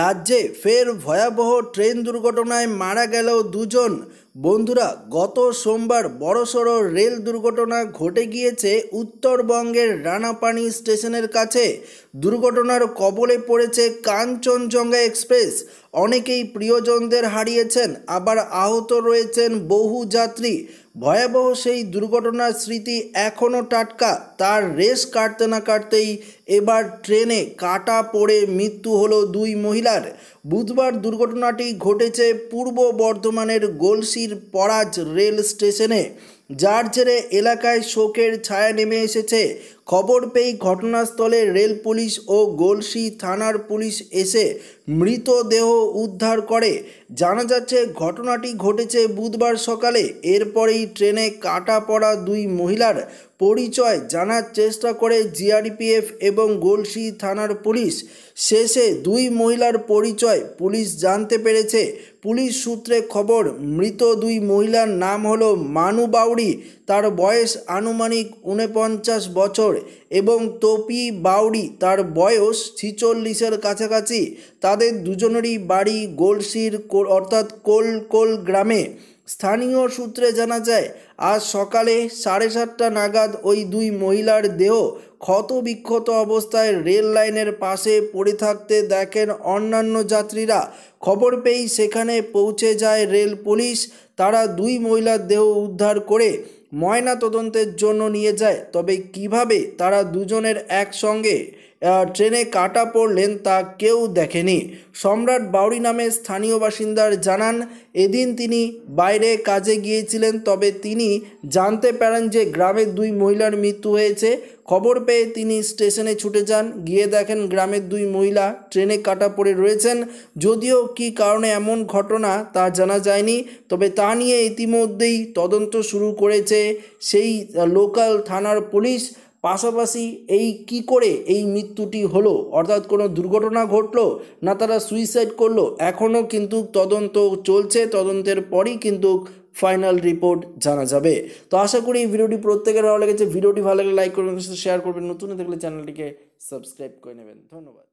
রাজ্যে ফের ভয়াবহ ট্রেন দুর্ঘটনায় মারা গেল দুজন বন্ধুরা গত সোমবার বড়সড় রেল দুর্ঘটনা ঘটে গিয়েছে উত্তরবঙ্গের রানাপানি স্টেশনের কাছে দুর্ঘটনার কবলে পড়েছে কাঞ্চনজঙ্ঘা এক্সপ্রেস অনেকেই প্রিয়জনদের হারিয়েছেন আবার আহত রয়েছেন বহু যাত্রী ভয়াবহ সেই দুর্ঘটনার স্মৃতি এখনও টাটকা তার রেস কাটতে না কাটতেই এবার ট্রেনে কাটা পড়ে মৃত্যু হলো দুই মহিলার বুধবার দুর্ঘটনাটি ঘটেছে পূর্ব বর্ধমানের গোলসির পরাজ রেল স্টেশনে যার জেরে এলাকায় শোকের ছায়া নেমে এসেছে খবর পেয়ে ঘটনাস্থলে রেল পুলিশ ও গোলসি থানার পুলিশ এসে মৃতদেহ উদ্ধার করে জানা যাচ্ছে ঘটনাটি ঘটেছে বুধবার সকালে এরপরেই ট্রেনে কাটা পড়া দুই মহিলার পরিচয় জানার চেষ্টা করে জিআরপিএফ এবং গোলসি থানার পুলিশ শেষে দুই মহিলার পরিচয় পুলিশ জানতে পেরেছে পুলিশ সূত্রে খবর মৃত দুই মহিলার নাম হলো মানু বাউরি তার বয়স আনুমানিক উনপঞ্চাশ বছর এবং তোপি বাউরি তার বয়স ছিচল্লিশের কাছাকাছি তাদের দুজনেরই বাড়ি গোলসির অর্থাৎ কোলকোল গ্রামে স্থানীয় সূত্রে জানা যায় আজ সকালে সাড়ে সাতটা নাগাদ ওই দুই মহিলার দেহ ক্ষতবিক্ষত অবস্থায় রেল লাইনের পাশে পড়ে থাকতে দেখেন অন্যান্য যাত্রীরা খবর পেয়েই সেখানে পৌঁছে যায় রেল পুলিশ তারা দুই মহিলার দেহ উদ্ধার করে ময়না তদন্তের জন্য নিয়ে যায় তবে কিভাবে তারা দুজনের একসঙ্গে ট্রেনে কাটা পড়লেন তা কেউ দেখেনি সম্রাট বাউরি নামে স্থানীয় বাসিন্দার জানান এদিন তিনি বাইরে কাজে গিয়েছিলেন তবে তিনি জানতে পারেন যে গ্রামের দুই মহিলার মৃত্যু হয়েছে খবর পেয়ে তিনি স্টেশনে ছুটে যান গিয়ে দেখেন গ্রামের দুই মহিলা ট্রেনে কাটা পড়ে রয়েছেন যদিও কি কারণে এমন ঘটনা তা জানা যায়নি তবে তা নিয়ে ইতিমধ্যেই তদন্ত শুরু করেছে সেই লোকাল থানার পুলিশ পাশাপাশি এই কি করে এই মৃত্যুটি হলো অর্থাৎ কোনো দুর্ঘটনা ঘটলো না তারা সুইসাইড করলো এখনও কিন্তু তদন্ত চলছে তদন্তের পরই কিন্তু ফাইনাল রিপোর্ট জানা যাবে তো আশা করি এই ভিডিওটি প্রত্যেকের ভালো লেগেছে ভিডিওটি ভালো লাগলে লাইক করবেন শেয়ার করবেন নতুন দেখলে চ্যানেলটিকে সাবস্ক্রাইব করে নেবেন ধন্যবাদ